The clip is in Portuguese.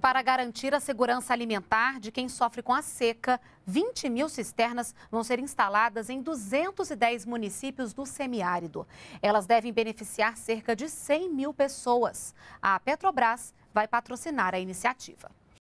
Para garantir a segurança alimentar de quem sofre com a seca, 20 mil cisternas vão ser instaladas em 210 municípios do semiárido. Elas devem beneficiar cerca de 100 mil pessoas. A Petrobras vai patrocinar a iniciativa.